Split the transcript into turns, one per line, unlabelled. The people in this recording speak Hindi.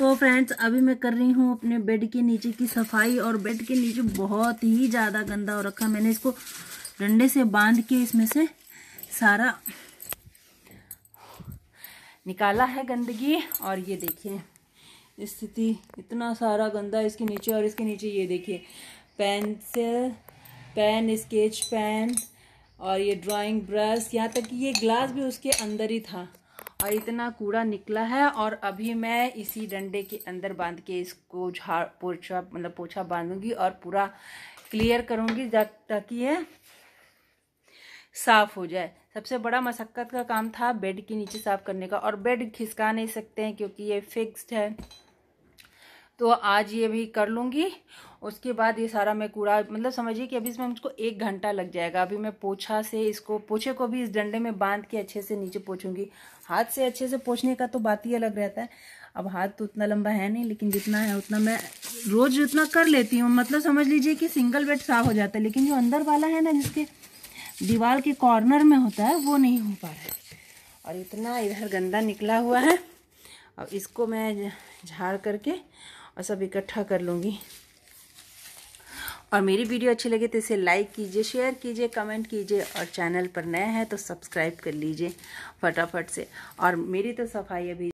तो फ्रेंड्स अभी मैं कर रही हूँ अपने बेड के नीचे की सफाई और बेड के नीचे बहुत ही ज़्यादा गंदा हो रखा मैंने इसको डंडे से बांध के इसमें से सारा निकाला है गंदगी और ये देखिए स्थिति इतना सारा गंदा इसके नीचे और इसके नीचे ये देखिए पेंसिल पेन स्केच पेन और ये ड्राइंग ब्रश यहाँ तक कि ये ग्लास भी उसके अंदर ही था और इतना कूड़ा निकला है और अभी मैं इसी डंडे के अंदर बांध के इसको झाड़ पोछा मतलब पोछा बांधूंगी और पूरा क्लियर करूंगी ताकि ये साफ हो जाए सबसे बड़ा मशक्क़त का काम था बेड के नीचे साफ करने का और बेड खिसका नहीं सकते हैं क्योंकि ये फिक्स्ड है तो आज ये भी कर लूँगी उसके बाद ये सारा मैं कूड़ा मतलब समझिए कि अभी इसमें मुझको एक घंटा लग जाएगा अभी मैं पोछा से इसको पोछे को भी इस डंडे में बांध के अच्छे से नीचे पोछूंगी हाथ से अच्छे से पोछने का तो बात ही अलग रहता है अब हाथ तो उतना लंबा है नहीं लेकिन जितना है उतना मैं रोज़ उतना कर लेती हूँ मतलब समझ लीजिए कि सिंगल बेड साफ हो जाता है लेकिन जो अंदर वाला है ना जिसके दीवार के कॉर्नर में होता है वो नहीं हो पा रहा है और इतना इधर गंदा निकला हुआ है अब इसको मैं झाड़ करके और सब इकट्ठा कर लूँगी और मेरी वीडियो अच्छी लगे तो इसे लाइक कीजिए शेयर कीजिए कमेंट कीजिए और चैनल पर नया है तो सब्सक्राइब कर लीजिए फटाफट से और मेरी तो सफाई अभी